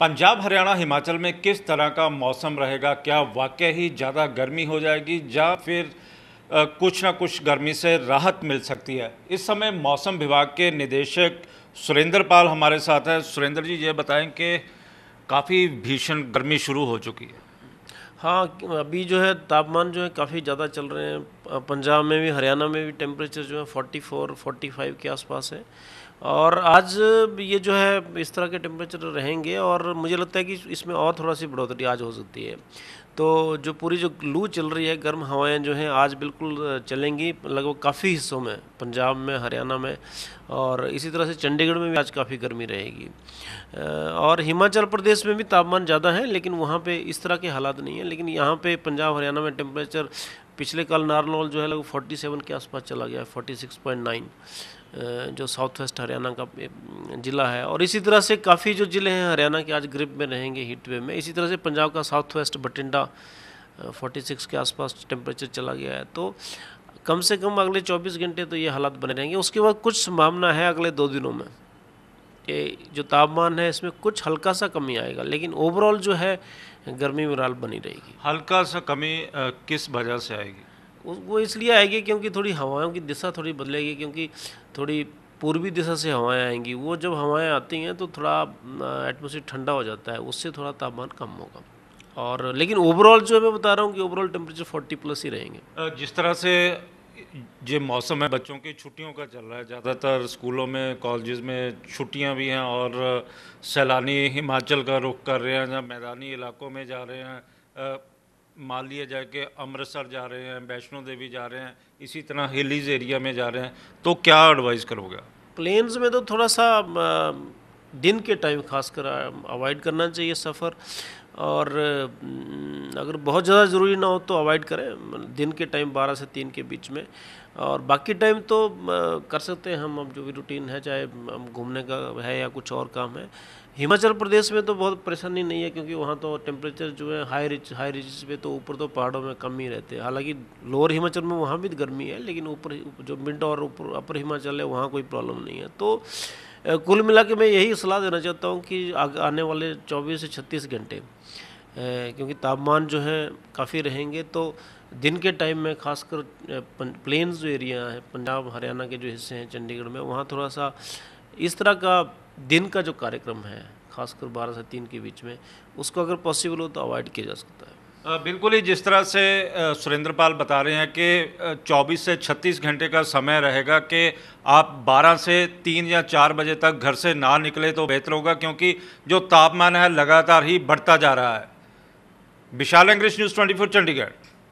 पंजाब हरियाणा हिमाचल में किस तरह का मौसम रहेगा क्या वाकई ही ज़्यादा गर्मी हो जाएगी या फिर आ, कुछ ना कुछ गर्मी से राहत मिल सकती है इस समय मौसम विभाग के निदेशक सुरेंद्र पाल हमारे साथ हैं सुरेंद्र जी ये बताएं कि काफ़ी भीषण गर्मी शुरू हो चुकी है हाँ अभी जो है तापमान जो है काफ़ी ज़्यादा चल रहे हैं पंजाब में भी हरियाणा में भी टेम्परेचर जो है 44, 45 के आसपास है और आज ये जो है इस तरह के टेम्परेचर रहेंगे और मुझे लगता है कि इसमें और थोड़ा सी बढ़ोतरी आज हो सकती है तो जो पूरी जो लू चल रही है गर्म हवाएं जो हैं आज बिल्कुल चलेंगी लगभग काफ़ी हिस्सों में पंजाब में हरियाणा में और इसी तरह से चंडीगढ़ में भी आज काफ़ी गर्मी रहेगी और हिमाचल प्रदेश में भी तापमान ज़्यादा है लेकिन वहाँ पे इस तरह के हालात नहीं है लेकिन यहाँ पे पंजाब हरियाणा में टेम्परेचर पिछले कल नारनौल जो है लगभग फोर्टी के आसपास चला गया 46.9 जो साउथ वेस्ट हरियाणा का ज़िला है और इसी तरह से काफ़ी जो ज़िले हैं हरियाणा के आज ग्रिप में रहेंगे हीट वेव में इसी तरह से पंजाब का साउथ वेस्ट बठिंडा 46 के आसपास टेम्परेचर चला गया है तो कम से कम अगले 24 घंटे तो ये हालात बने रहेंगे उसके बाद कुछ संभावना है अगले दो दिनों में कि जो तापमान है इसमें कुछ हल्का सा कमी आएगा लेकिन ओवरऑल जो है गर्मी विराल बनी रहेगी हल्का सा कमी किस वजह से आएगी वो इसलिए आएगी क्योंकि थोड़ी हवाओं की दिशा थोड़ी बदलेगी क्योंकि थोड़ी पूर्वी दिशा से हवाएं आएंगी वो जब हवाएं आती हैं तो थोड़ा एटमोसफियर ठंडा हो जाता है उससे थोड़ा तापमान कम होगा और लेकिन ओवरऑल जो मैं बता रहा हूँ कि ओवरऑल टेम्परेचर फोर्टी प्लस ही रहेंगे जिस तरह से ये मौसम है बच्चों की छुट्टियों का चल रहा है ज़्यादातर स्कूलों में कॉलेज में छुट्टियां भी हैं और सैलानी हिमाचल का रुख कर रहे हैं या मैदानी इलाकों में जा रहे हैं मान जाके अमृतसर जा रहे हैं वैष्णो देवी जा रहे हैं इसी तरह हिलीज एरिया में जा रहे हैं तो क्या एडवाइस करोगे प्लेन्स में तो थोड़ा सा दिन के टाइम खासकर अवॉइड करना चाहिए सफ़र और अगर बहुत ज़्यादा ज़रूरी ना हो तो अवॉइड करें मतलब दिन के टाइम बारह से तीन के बीच में और बाकी टाइम तो कर सकते हैं हम अब जो भी रूटीन है चाहे हम घूमने का है या कुछ और काम है हिमाचल प्रदेश में तो बहुत परेशानी नहीं है क्योंकि वहाँ तो टेम्परेचर जो है हाई रिच हाई रिच पे तो ऊपर तो पहाड़ों में कम ही रहते हैं हालांकि लोअर हिमाचल में वहाँ भी गर्मी है लेकिन ऊपर जो मिड और ऊपर अपर हिमाचल है वहाँ कोई प्रॉब्लम नहीं है तो कुल मिला के मैं यही सलाह देना चाहता हूँ कि आने वाले 24 से 36 घंटे क्योंकि तापमान जो है काफ़ी रहेंगे तो दिन के टाइम में खासकर प्लेन्स जो एरिया है पंजाब हरियाणा के जो हिस्से हैं चंडीगढ़ में वहाँ थोड़ा सा इस तरह का दिन का जो कार्यक्रम है खासकर बारह से तीन के बीच में उसको अगर पॉसिबल हो तो अवॉइड किया जा सकता है बिल्कुल ही जिस तरह से सुरेंद्रपाल बता रहे हैं कि 24 से 36 घंटे का समय रहेगा कि आप 12 से 3 या 4 बजे तक घर से ना निकले तो बेहतर होगा क्योंकि जो तापमान है लगातार ही बढ़ता जा रहा है विशाल अंग्रेज न्यूज़ 24 चंडीगढ़